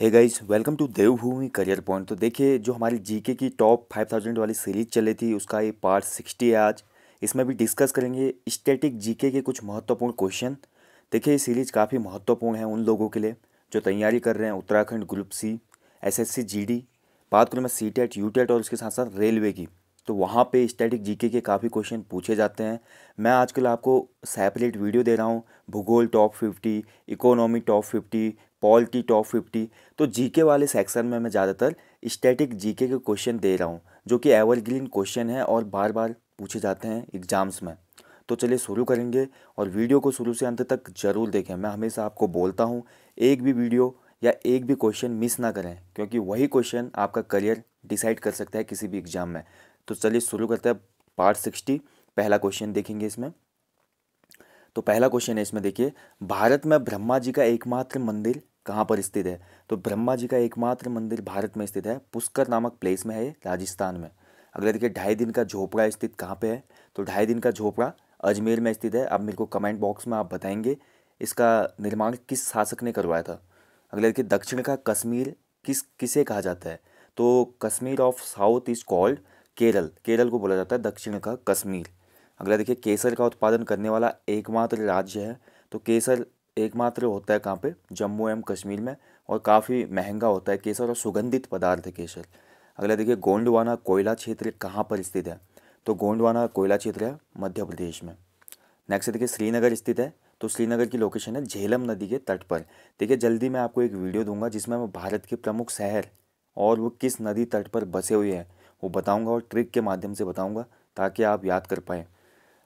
hey guys welcome to Devbhoomi career point तो देखिए जो हमारी जीके की टॉप फाइव थाउजेंड वाली सीरीज चली थी उसका ये पार्ट सिक्सटी है आज इसमें भी डिस्कस करेंगे स्टैटिक जीके के कुछ महत्वपूर्ण क्वेश्चन देखिए ये सीरीज काफ़ी महत्वपूर्ण है उन लोगों के लिए जो तैयारी कर रहे हैं Uttarakhand group C S S C G D बात करूँ मैं सी टेट यू टेट और उसके साथ साथ रेलवे की तो वहाँ पे स्टैटिक जीके के काफ़ी क्वेश्चन पूछे जाते हैं मैं आजकल आपको सेपरेट वीडियो दे रहा हूँ भूगोल top fifty economy top fifty पॉल की टॉप फिफ्टी तो जीके वाले सेक्शन में मैं ज़्यादातर स्टैटिक जीके के क्वेश्चन दे रहा हूँ जो कि एवरग्रीन क्वेश्चन है और बार बार पूछे जाते हैं एग्ज़ाम्स में तो चलिए शुरू करेंगे और वीडियो को शुरू से अंत तक ज़रूर देखें मैं हमेशा आपको बोलता हूँ एक भी वीडियो या एक भी क्वेश्चन मिस ना करें क्योंकि वही क्वेश्चन आपका करियर डिसाइड कर सकता है किसी भी एग्ज़ाम में तो चलिए शुरू करते हैं पार्ट सिक्सटी पहला क्वेश्चन देखेंगे इसमें तो पहला क्वेश्चन है इसमें देखिए भारत में ब्रह्मा जी का एकमात्र मंदिर कहाँ पर स्थित है तो ब्रह्मा जी का एकमात्र मंदिर भारत में स्थित है पुष्कर नामक प्लेस में है राजस्थान में अगर देखिए ढाई दिन का झोपड़ा स्थित कहाँ पे है तो ढाई दिन का झोपड़ा अजमेर में स्थित है आप मेरे को कमेंट बॉक्स में आप बताएंगे इसका निर्माण किस शासक ने करवाया था अगले देखिए दक्षिण का कश्मीर किस किसे कहा जाता है तो Kashmir of south is called Kerala Kerala को बोला जाता है दक्षिण का कश्मीर अगला देखिए केसर का उत्पादन करने वाला एकमात्र राज्य है तो केसर एकमात्र होता है कहाँ पे जम्मू एंड कश्मीर में और काफ़ी महंगा होता है केसर और सुगंधित पदार्थ केसर अगला देखिए गोंडवाना कोयला क्षेत्र कहाँ पर स्थित है तो गोंडवाना कोयला क्षेत्र है मध्य प्रदेश में नेक्स्ट देखिए श्रीनगर स्थित है तो श्रीनगर की लोकेशन है झेलम नदी के तट पर देखिए जल्दी मैं आपको एक वीडियो दूंगा जिसमें मैं भारत के प्रमुख शहर और वो किस नदी तट पर बसे हुए हैं वो बताऊंगा और ट्रिक के माध्यम से बताऊंगा ताकि आप याद कर पाएँ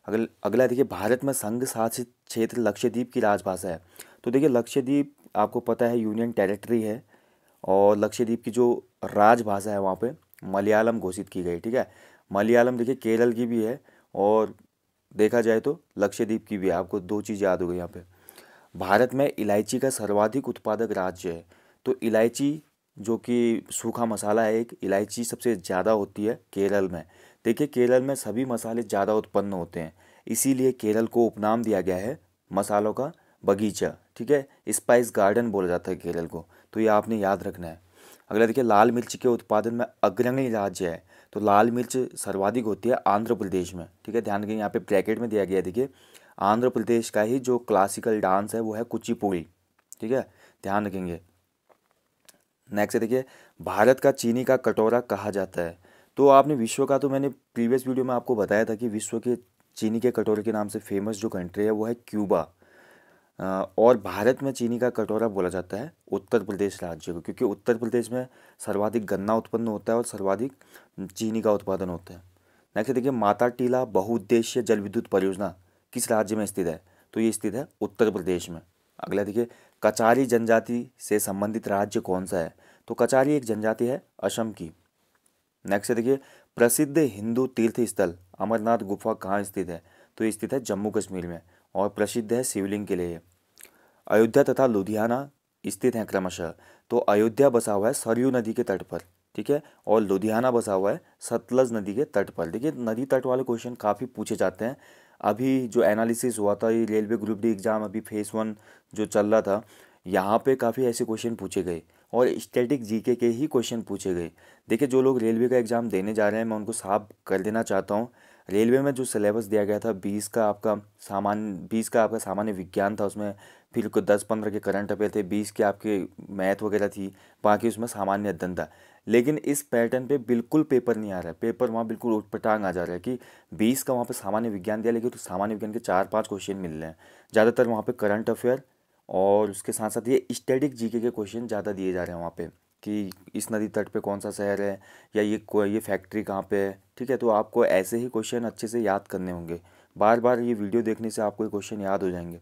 अगल अगला देखिए भारत में संघ शासित क्षेत्र लक्षद्वीप की राजभाषा है तो देखिए लक्षद्वीप आपको पता है यूनियन टेरिटरी है और लक्षद्वीप की जो राजभाषा है वहाँ पे मलयालम घोषित की गई ठीक है मलयालम देखिए केरल की भी है और देखा जाए तो लक्षद्वीप की भी है आपको दो चीज़ याद हो गई यहाँ पर भारत में इलायची का सर्वाधिक उत्पादक राज्य है तो इलायची जो कि सूखा मसाला है एक इलायची सबसे ज़्यादा होती है केरल में देखिए केरल में सभी मसाले ज़्यादा उत्पन्न होते हैं इसीलिए केरल को उपनाम दिया गया है मसालों का बगीचा ठीक है स्पाइस गार्डन बोला जाता है केरल को तो ये आपने याद रखना है अगला देखिए लाल मिर्च के उत्पादन में अग्रणी राज्य है तो लाल मिर्च सर्वाधिक होती है आंध्र प्रदेश में ठीक है ध्यान रखिए यहाँ पे ब्रैकेट में दिया गया देखिए आंध्र प्रदेश का ही जो क्लासिकल डांस है वो है कुचिपुड़ी ठीक है ध्यान रखेंगे नेक्स्ट देखिए भारत का चीनी का कटोरा कहा जाता है तो आपने विश्व का तो मैंने प्रीवियस वीडियो में आपको बताया था कि विश्व के चीनी के कटोरे के नाम से फेमस जो कंट्री है वो है क्यूबा और भारत में चीनी का कटोरा बोला जाता है उत्तर प्रदेश राज्य को क्योंकि उत्तर प्रदेश में सर्वाधिक गन्ना उत्पन्न होता है और सर्वाधिक चीनी का उत्पादन होता है नेक्स्ट देखिए माता टीला बहुउद्देशीय जल विद्युत परियोजना किस राज्य में स्थित है तो ये स्थित है उत्तर प्रदेश में अगला देखिए कचारी जनजाति से संबंधित राज्य कौन सा है तो कचारी एक जनजाति है असम की नेक्स्ट देखिए प्रसिद्ध हिंदू तीर्थ स्थल अमरनाथ गुफा कहाँ स्थित है तो स्थित है जम्मू कश्मीर में और प्रसिद्ध है शिवलिंग के लिए अयोध्या तथा लुधियाना स्थित हैं क्रमशः तो अयोध्या बसा हुआ है सरयू नदी के तट पर ठीक है और लुधियाना बसा हुआ है सतलज नदी के तट पर देखिए नदी तट वाले क्वेश्चन काफ़ी पूछे जाते हैं अभी जो एनालिसिस हुआ था ये रेलवे ग्रुप डी एग्ज़ाम अभी फेज़ वन जो चल रहा था यहाँ पे काफ़ी ऐसे क्वेश्चन पूछे गए और स्टैटिक जीके के ही क्वेश्चन पूछे गए देखिए जो लोग रेलवे का एग्ज़ाम देने जा रहे हैं मैं उनको साफ कर देना चाहता हूँ रेलवे में जो सिलेबस दिया गया था बीस का आपका सामान्य बीस का आपका सामान्य विज्ञान था उसमें फिर कुछ दस पंद्रह के करंट अफेयर थे बीस के आपके मैथ वगैरह थी बाकी उसमें सामान्य अध्ययन था लेकिन इस पैटर्न पे बिल्कुल पेपर नहीं आ रहा है पेपर वहाँ बिल्कुल उठपटांग आ जा रहा है कि बीस का वहाँ पर सामान्य विज्ञान दिया लेकिन तो सामान्य विज्ञान के चार पाँच क्वेश्चन मिल रहे हैं ज़्यादातर वहाँ पर करंट अफेयर और उसके साथ साथ ये स्टैटिक जीके के क्वेश्चन ज़्यादा दिए जा रहे हैं वहाँ पे कि इस नदी तट पे कौन सा शहर है या ये ये फैक्ट्री कहाँ पे है ठीक है तो आपको ऐसे ही क्वेश्चन अच्छे से याद करने होंगे बार बार ये वीडियो देखने से आपको ये क्वेश्चन याद हो जाएंगे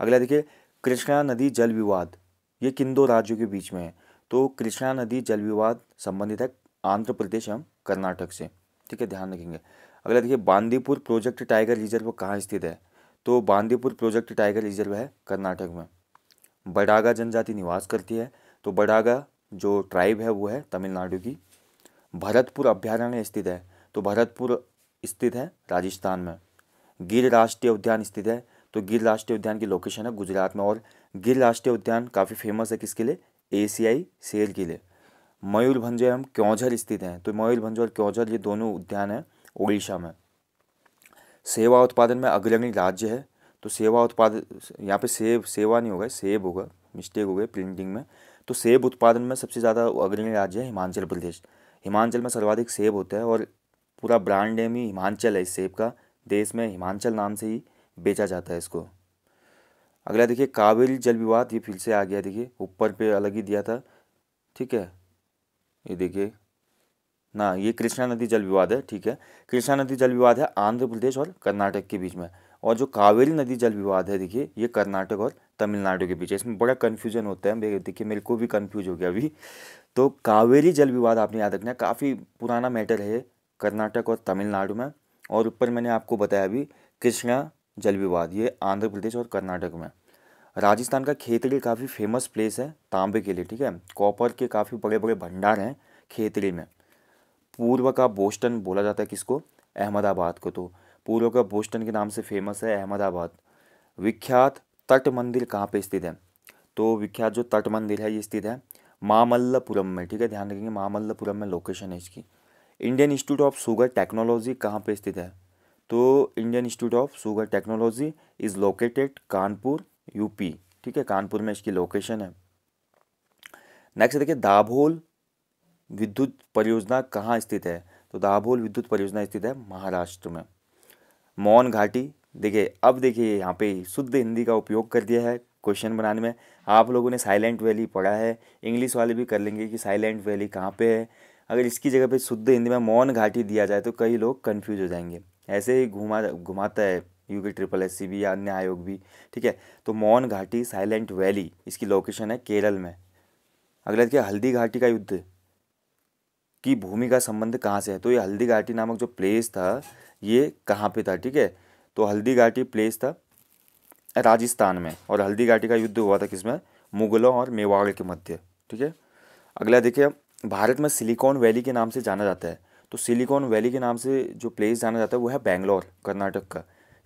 अगला देखिए कृष्णा नदी जल विवाद ये किन दो राज्यों के बीच में है तो कृष्णा नदी जल विवाद संबंधित है आंध्र प्रदेश एवं कर्नाटक से ठीक है ध्यान रखेंगे अगला देखिए बांदीपुर प्रोजेक्ट टाइगर रिजर्व कहाँ स्थित है तो बांदीपुर प्रोजेक्ट टाइगर रिजर्व है कर्नाटक में बडागा जनजाति निवास करती है तो बडागा जो ट्राइब है वो है तमिलनाडु की भरतपुर अभ्यारण्य स्थित है तो भरतपुर स्थित है राजस्थान में गिर राष्ट्रीय उद्यान स्थित है तो गिर राष्ट्रीय उद्यान की लोकेशन है गुजरात में और गिर राष्ट्रीय उद्यान काफ़ी फेमस है किसके लिए एशियाई शेर के लिए मयूरभंज हम क्योंझर स्थित हैं तो मयूरभंज और क्योंझर ये दोनों उद्यान हैं उड़ीसा में सेवा उत्पादन में अग्रणी राज्य है तो सेवा उत्पाद यहाँ पे सेब सेवा नहीं होगा सेब होगा मिस्टेक हो गए प्रिंटिंग में तो सेब उत्पादन में सबसे ज़्यादा अग्रणी राज्य है हिमाचल प्रदेश हिमाचल में सर्वाधिक सेब होता है और पूरा ब्रांड नेम ही हिमाचल है इस सेब का देश में हिमाचल नाम से ही बेचा जाता है इसको अगला देखिए कावेरी जल विवाद ये फिर से आ गया देखिए ऊपर पे अलग ही दिया था ठीक है ये देखिए ना ये कृष्णा नदी जल विवाद है ठीक है कृष्णा नदी जल विवाद है आंध्र प्रदेश और कर्नाटक के बीच में और जो कावेरी नदी जल विवाद है देखिए ये कर्नाटक और तमिलनाडु के बीच है इसमें बड़ा कन्फ्यूजन होता है देखिए मेरे को भी कन्फ्यूज हो गया अभी तो कावेरी जल विवाद आपने याद रखना काफ़ी पुराना मैटर है कर्नाटक और तमिलनाडु में और ऊपर मैंने आपको बताया अभी कृष्णा जल विवाद ये आंध्र प्रदेश और कर्नाटक में राजस्थान का खेतड़ी काफ़ी फेमस प्लेस है तांबे के लिए ठीक है कॉपर के काफ़ी बड़े बड़े भंडार हैं खेतड़ी में पूर्व का बोस्टन बोला जाता है किसको अहमदाबाद को तो पूर्व का बोस्टन के नाम से फेमस है अहमदाबाद विख्यात तट मंदिर कहाँ पे स्थित है तो विख्यात जो तट मंदिर है ये स्थित है मामल्लपुरम में ठीक है ध्यान रखेंगे मामल्लपुरम में लोकेशन है इसकी Indian Institute of Sugar Technology कहाँ पे स्थित है तो Indian Institute of Sugar Technology is located Kanpur UP ठीक है कानपुर में इसकी लोकेशन है नेक्स्ट देखिए दाभोल विद्युत परियोजना कहाँ स्थित है तो दाभोल विद्युत परियोजना स्थित है महाराष्ट्र में मौन घाटी देखिए अब देखिए यहाँ पे शुद्ध हिंदी का उपयोग कर दिया है क्वेश्चन बनाने में आप लोगों ने साइलेंट वैली पढ़ा है इंग्लिश वाले भी कर लेंगे कि साइलेंट वैली कहाँ पे है अगर इसकी जगह पे शुद्ध हिंदी में मौन घाटी दिया जाए तो कई लोग कंफ्यूज हो जाएंगे ऐसे ही घुमा घुमाता है यू ट्रिपल एस भी या अन्य आयोग भी ठीक है तो मौन घाटी साइलेंट वैली इसकी लोकेशन है केरल में अगला देखिए हल्दी घाटी का युद्ध की भूमि का संबंध कहाँ से है तो ये हल्दी घाटी नामक जो प्लेस था ये कहाँ पे था ठीक है तो हल्दी घाटी प्लेस था राजस्थान में और हल्दी घाटी का युद्ध हुआ था किसमें मुगलों और मेवाड़ के मध्य ठीक है अगला देखिए भारत में सिलिकॉन वैली के नाम से जाना जाता है तो सिलिकॉन वैली के नाम से जो प्लेस जाना जाता है वो है बैंगलोर कर्नाटक का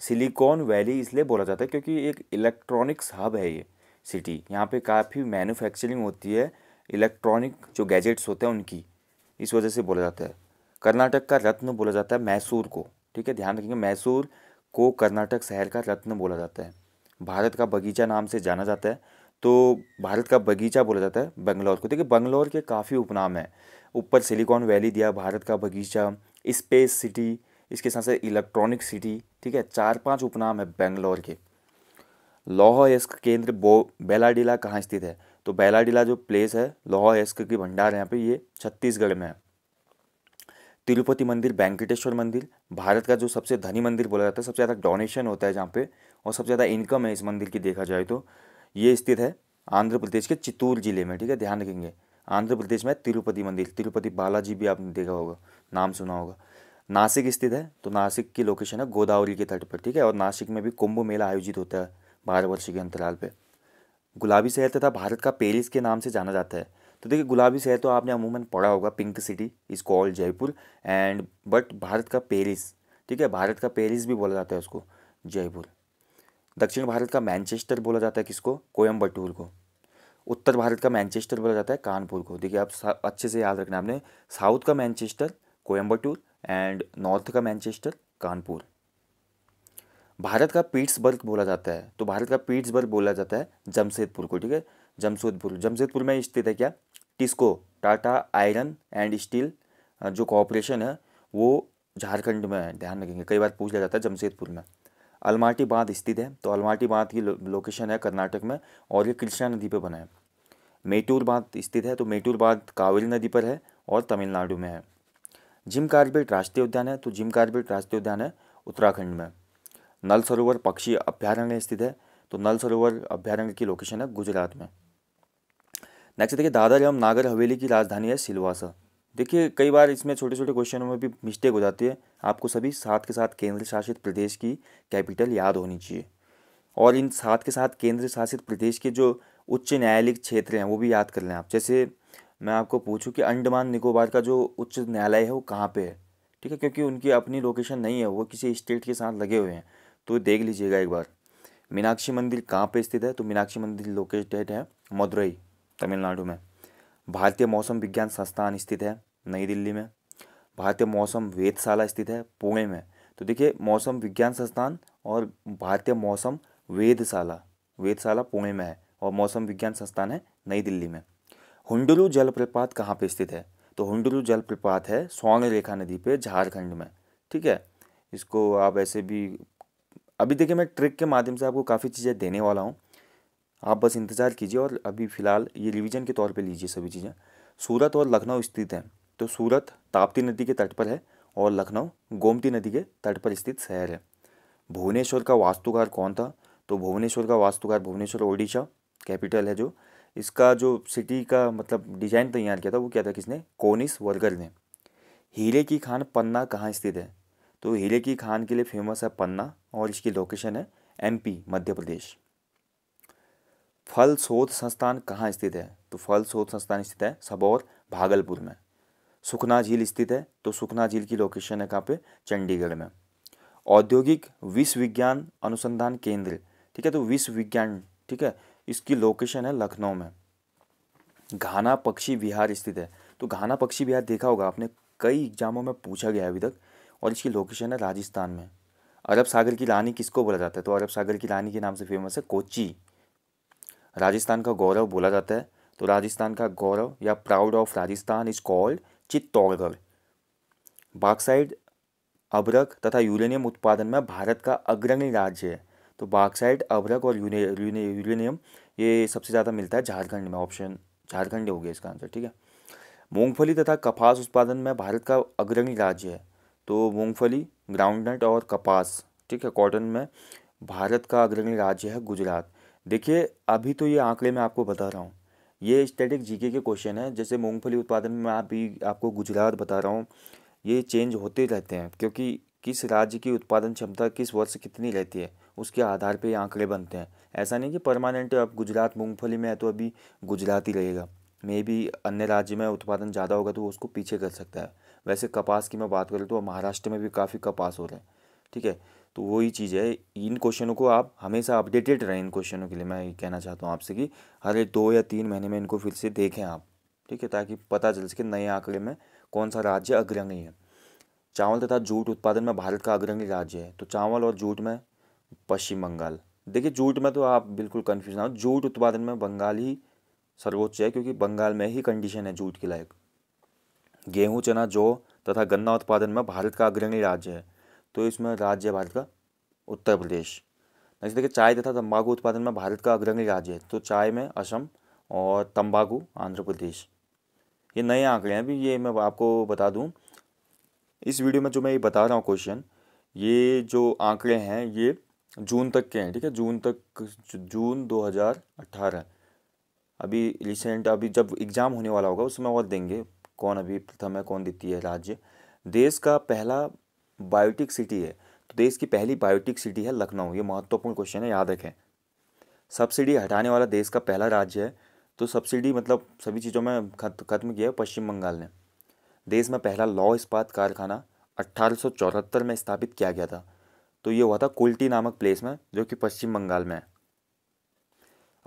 सिलिकॉन वैली इसलिए बोला जाता है क्योंकि एक इलेक्ट्रॉनिक्स हब है ये सिटी यहाँ पे काफ़ी मैन्युफैक्चरिंग होती है इलेक्ट्रॉनिक जो गैजेट्स होते हैं उनकी इस वजह से बोला जाता है कर्नाटक का रत्न बोला जाता है मैसूर को ठीक है ध्यान रखेंगे मैसूर को कर्नाटक शहर का रत्न बोला जाता है भारत का बगीचा नाम से जाना जाता है तो भारत का बगीचा बोला जाता है बंगलौर को देखिए बंगलौर के काफ़ी उपनाम हैं ऊपर सिलिकॉन वैली दिया भारत का बगीचा स्पेस सिटी इसके साथ साथ इलेक्ट्रॉनिक सिटी ठीक है चार पांच उपनाम है बेंगलौर के लौह यस्क केंद्र बो बेलाडीला कहाँ स्थित है तो बैला डीला जो प्लेस है लोहा एस्क की भंडार यहाँ पे ये छत्तीसगढ़ में है तिरुपति मंदिर वेंकटेश्वर मंदिर भारत का जो सबसे धनी मंदिर बोला जाता है सबसे ज़्यादा डोनेशन होता है जहाँ पे और सबसे ज़्यादा इनकम है इस मंदिर की देखा जाए तो ये स्थित है आंध्र प्रदेश के चित्तूर जिले में ठीक है ध्यान रखेंगे आंध्र प्रदेश में तिरुपति मंदिर तिरुपति बालाजी भी आपने देखा होगा नाम सुना होगा नासिक स्थित है तो नासिक की लोकेशन है गोदावरी के तट पर ठीक है और नासिक में भी कुंभ मेला आयोजित होता है बारह वर्ष के अंतराल पर गुलाबी शहर तथा भारत का पेरिस के नाम से जाना जाता है तो देखिए गुलाबी शहर तो आपने अमूमन पढ़ा होगा pink city is called Jaipur and but Bharat का पेरिस ठीक है भारत का पेरिस भी बोला जाता है उसको जयपुर दक्षिण भारत का मैनचेस्टर बोला जाता है किसको कोयम्बटूर को उत्तर भारत का मैनचेस्टर बोला जाता है कानपुर को देखिए आप अच्छे से याद रखना आपने साउथ का मैनचेस्टर कोयम्बटूर एंड नॉर्थ का मैनचेस्टर कानपुर भारत का पीट्सबर्ग बोला जाता है तो भारत का पीट्सबर्ग बोला जाता है जमशेदपुर को ठीक है जमशेदपुर जमशेदपुर में स्थित है क्या TISCO Tata iron and steel जो कॉपरेशन है वो झारखंड में है ध्यान रखेंगे कई बार पूछ लिया जाता है जमशेदपुर में अलमाटी बांध स्थित है तो अलमाटी बांध की लो, लोकेशन है कर्नाटक में और ये कृष्णा नदी पर बना है मेटूर बांध स्थित है तो मेटूर बांध कावेरी नदी पर है और तमिलनाडु में है जिम कार्बेट राष्ट्रीय उद्यान है तो जिम कार्बेट राष्ट्रीय उद्यान है उत्तराखंड में नल सरोवर पक्षी अभ्यारण्य स्थित है तो नल सरोवर अभ्यारण्य की लोकेशन है गुजरात में नेक्स्ट देखिए दादर एवं नागर हवेली की राजधानी है सिलवासा देखिए कई बार इसमें छोटे छोटे क्वेश्चनों में भी मिस्टेक हो जाती है आपको सभी साथ के साथ केंद्र शासित प्रदेश की कैपिटल याद होनी चाहिए और इन साथ के साथ केंद्र शासित प्रदेश के जो उच्च न्यायालयिक क्षेत्र हैं वो भी याद कर लें आप जैसे मैं आपको पूछूं कि अंडमान निकोबार का जो उच्च न्यायालय है वो कहाँ पे है ठीक है क्योंकि उनकी अपनी लोकेशन नहीं है वो किसी स्टेट के साथ लगे हुए हैं तो देख लीजिएगा एक बार मीनाक्षी मंदिर कहाँ पे स्थित है तो मीनाक्षी मंदिर लोकेटेड है मदुरई तमिलनाडु में भारतीय मौसम विज्ञान संस्थान स्थित है नई दिल्ली में भारतीय मौसम वेदशाला स्थित है पुणे में तो देखिए मौसम विज्ञान संस्थान और भारतीय मौसम वेदशाला वेदशाला पुणे में है और मौसम विज्ञान संस्थान है नई दिल्ली में हुंडुलू जलप्रपात कहाँ पर स्थित है तो हुडुलू जलप्रपात है स्वर्ण रेखा नदी पे झारखंड में ठीक है इसको आप ऐसे भी अभी देखिए मैं ट्रिक के माध्यम से आपको काफ़ी चीज़ें देने वाला हूँ आप बस इंतज़ार कीजिए और अभी फ़िलहाल ये रिवीजन के तौर पे लीजिए सभी चीज़ें सूरत और लखनऊ स्थित हैं तो सूरत ताप्ती नदी के तट पर है और लखनऊ गोमती नदी के तट पर स्थित शहर है भुवनेश्वर का वास्तुकार कौन था तो भुवनेश्वर का वास्तुकार भुवनेश्वर ओडिशा कैपिटल है जो इसका जो सिटी का मतलब डिज़ाइन तैयार किया था वो क्या था किसने कोनिस वर्गर ने हीरे की खान पन्ना कहाँ स्थित है तो हीरे की खान के लिए फेमस है पन्ना और इसकी लोकेशन है एमपी मध्य प्रदेश फल शोध संस्थान कहाँ स्थित है तो फल शोध संस्थान स्थित है सबौर भागलपुर में सुखना झील स्थित है तो सुखना झील की लोकेशन है कहाँ पे चंडीगढ़ में औद्योगिक विश्व विज्ञान अनुसंधान केंद्र ठीक है तो विश्व विज्ञान ठीक है इसकी लोकेशन है लखनऊ में घाना पक्षी विहार स्थित है तो घाना पक्षी विहार देखा होगा आपने कई एग्जामों में पूछा गया है अभी तक और इसकी लोकेशन है राजस्थान में अरब सागर की रानी किसको बोला जाता है तो अरब सागर की रानी के नाम से फेमस है कोची राजस्थान का गौरव बोला जाता है तो राजस्थान का गौरव या proud of Rajasthan is called Chittorgarh bauxite अबरक तथा यूरेनियम उत्पादन में भारत का अग्रणी राज्य है तो बाक्साइड अबरक और यूरेनियम ये सबसे ज़्यादा मिलता है झारखंड में ऑप्शन झारखंड हो गया इसका आंसर ठीक है मूंगफली तथा कपास उत्पादन में भारत का अग्रणी राज्य है तो मूंगफली ग्राउंडनट और कपास ठीक है कॉटन में भारत का अग्रणी राज्य है गुजरात देखिए अभी तो ये आंकड़े मैं आपको बता रहा हूँ ये स्टैटिक जीके के क्वेश्चन है जैसे मूंगफली उत्पादन में मैं अभी आपको गुजरात बता रहा हूँ ये चेंज होते रहते हैं क्योंकि किस राज्य की उत्पादन क्षमता किस वर्ष कितनी रहती है उसके आधार पर ये आंकड़े बनते हैं ऐसा नहीं कि परमानेंट अब गुजरात मूँगफली में है तो अभी गुजरात ही रहेगा मे भी अन्य राज्य में उत्पादन ज़्यादा होगा तो वो उसको पीछे कर सकता है वैसे कपास की मैं बात करूँ तो महाराष्ट्र में भी काफ़ी कपास हो रहा है ठीक है तो वही चीज़ है इन क्वेश्चनों को आप हमेशा अपडेटेड रहें इन क्वेश्चनों के लिए मैं ये कहना चाहता हूँ आपसे कि हर दो या तीन महीने में इनको फिर से देखें आप ठीक है ताकि पता चल सके नए आंकड़े में कौन सा राज्य अग्रणी है चावल तथा जूट उत्पादन में भारत का अग्रणी राज्य है तो चावल और जूट में पश्चिम बंगाल देखिए जूट में तो आप बिल्कुल कन्फ्यूज ना हो जूट उत्पादन में बंगाल ही सर्वोच्च है क्योंकि बंगाल में ही कंडीशन है जूट के लायक गेहूँ चना जौ तथा गन्ना उत्पादन में भारत का अग्रणी राज्य है तो इसमें राज्य है भारत का उत्तर प्रदेश नेक्स्ट देखिए चाय तथा तंबाकू उत्पादन में भारत का अग्रणी राज्य है तो चाय में असम और तंबाकू आंध्र प्रदेश ये नए आंकड़े हैं अभी ये मैं आपको बता दूं इस वीडियो में जो मैं ये बता रहा हूँ क्वेश्चन ये जो आंकड़े हैं ये जून तक के हैं ठीक है जून तक जून 2018 अभी रिसेंट अभी जब एग्ज़ाम होने वाला होगा उसमें और देंगे कौन अभी प्रथम है कौन द्वितीय है राज्य देश का पहला बायोटिक सिटी है तो देश की पहली बायोटिक सिटी है लखनऊ ये महत्वपूर्ण क्वेश्चन है याद रखें सब्सिडी हटाने वाला देश का पहला राज्य है तो सब्सिडी मतलब सभी चीज़ों में खत्म किया है पश्चिम बंगाल ने देश में पहला लॉ इस्पात कारखाना अट्ठारह में स्थापित किया गया था तो ये हुआ था कोल्टी नामक प्लेस में जो कि पश्चिम बंगाल में है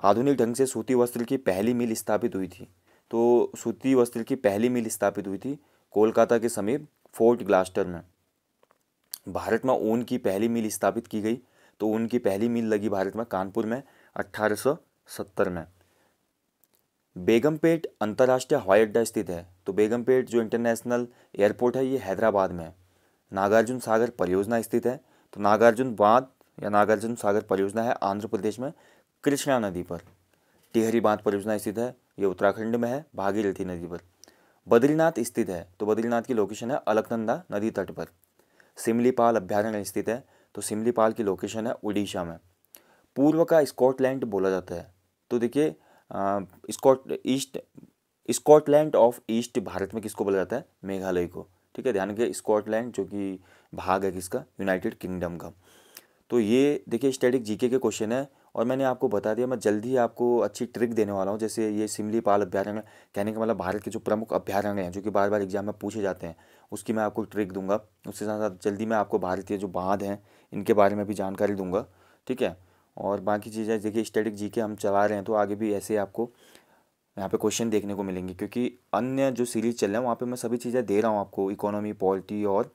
आधुनिक ढंग से सूती वस्त्र की पहली मिल स्थापित हुई थी तो सूती वस्त्र की पहली मिल स्थापित हुई थी कोलकाता के समीप फोर्ट ग्लास्टर में भारत में ऊन की पहली मिल स्थापित की गई तो ऊन की पहली मिल लगी भारत में कानपुर में अट्ठारह में बेगमपेट अंतर्राष्ट्रीय हवाई अड्डा स्थित है तो बेगमपेट जो इंटरनेशनल एयरपोर्ट है ये हैदराबाद में है नागार्जुन सागर परियोजना स्थित है तो नागार्जुन बांध या नागार्जुन सागर परियोजना है आंध्र प्रदेश में कृष्णा नदी पर टिहरी बांध परियोजना स्थित है ये उत्तराखंड में है भागीरथी नदी पर बद्रीनाथ स्थित है तो बद्रीनाथ की लोकेशन है अलकनंदा नदी तट पर सिमलीपाल अभ्यारण्य स्थित है तो सिमलीपाल की लोकेशन है उड़ीसा में पूर्व का स्कॉटलैंड बोला जाता है तो देखिए Scot east Scotland of east Bharat में किसको बोला जाता है मेघालय को ठीक है ध्यान के स्कॉटलैंड जो कि भाग है किसका यूनाइटेड किंगडम का तो ये देखिए स्टैटिक जीके के क्वेश्चन है और मैंने आपको बता दिया मैं जल्दी आपको अच्छी ट्रिक देने वाला हूँ जैसे ये सिमली पाल अभ्यारण्य कहने का मतलब भारत के जो प्रमुख अभ्यारण्य हैं जो कि बार बार एग्जाम में पूछे जाते हैं उसकी मैं आपको ट्रिक दूंगा उसके साथ साथ जल्दी मैं आपको भारतीय जो बांध हैं इनके बारे में भी जानकारी दूंगा ठीक है और बाकी चीज़ें देखिए स्टडिक जी के हम चला रहे हैं तो आगे भी ऐसे आपको यहाँ पे क्वेश्चन देखने को मिलेंगे क्योंकि अन्य जो सीरीज़ चल रहा है वहाँ पे मैं सभी चीज़ें दे रहा हूँ आपको इकोनॉमी पॉलिटी और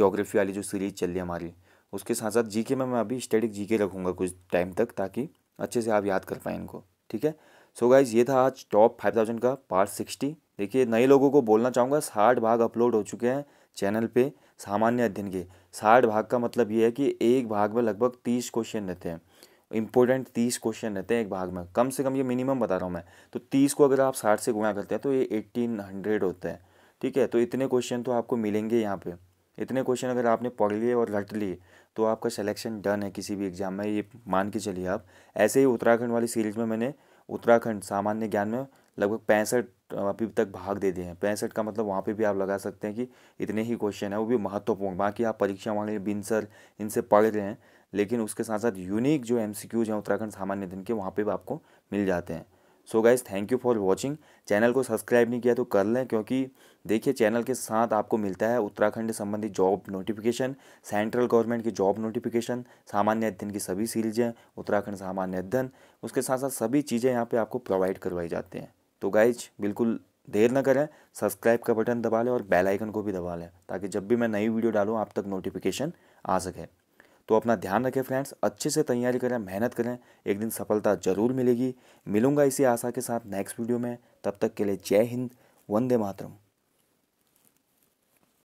जोग्राफी वाली जो सीरीज़ चल रही है हमारी उसके साथ साथ जीके में मैं अभी स्टेटिक जीके रखूँगा कुछ टाइम तक ताकि अच्छे से आप याद कर पाएँ इनको ठीक है सो so गाइज ये था आज टॉप फाइव थाउजेंड का पार्ट सिक्सटी देखिए नए लोगों को बोलना चाहूँगा साठ भाग अपलोड हो चुके हैं चैनल पे सामान्य अध्ययन के साठ भाग का मतलब ये है कि एक भाग में लगभग तीस क्वेश्चन रहते हैं इंपॉर्टेंट तीस क्वेश्चन रहते हैं एक भाग में कम से कम ये मिनिमम बता रहा हूँ मैं तो तीस को अगर आप साठ से गुणा करते हैं तो ये एट्टीन हंड्रेड होते हैं ठीक है तो इतने क्वेश्चन तो आपको मिलेंगे यहाँ पे इतने क्वेश्चन अगर आपने पढ़ लिए और रट लिए तो आपका सिलेक्शन डन है किसी भी एग्ज़ाम में ये मान के चलिए आप ऐसे ही उत्तराखंड वाली सीरीज में मैंने उत्तराखंड सामान्य ज्ञान में लगभग पैंसठ अभी तक भाग दे दिए हैं पैंसठ का मतलब वहाँ पे भी आप लगा सकते हैं कि इतने ही क्वेश्चन है वो भी महत्वपूर्ण बाकी आप परीक्षा वाले बिन सर इनसे पढ़ रहे हैं लेकिन उसके साथ साथ यूनिक जो एम हैं उत्तराखंड सामान्य दिन के वहाँ पर भी आपको मिल जाते हैं so guys thank you for watching channel को सब्सक्राइब नहीं किया तो कर लें क्योंकि देखिए चैनल के साथ आपको मिलता है उत्तराखंड संबंधी जॉब नोटिफिकेशन सेंट्रल गवर्नमेंट की जॉब नोटिफिकेशन सामान्य अध्ययन की सभी सीरीजें उत्तराखंड सामान्य अध्ययन उसके साथ साथ सभी चीज़ें यहाँ पर आपको प्रोवाइड करवाई जाती हैं तो गाइज बिल्कुल देर न करें सब्सक्राइब का बटन दबा लें और बेलाइकन को भी दबा लें ताकि जब भी मैं नई वीडियो डालूँ आप तक नोटिफिकेशन आ सके तो अपना ध्यान रखें फ्रेंड्स अच्छे से तैयारी करें मेहनत करें एक दिन सफलता ज़रूर मिलेगी मिलूंगा इसी आशा के साथ नेक्स्ट वीडियो में तब तक के लिए जय हिंद वंदे मातरम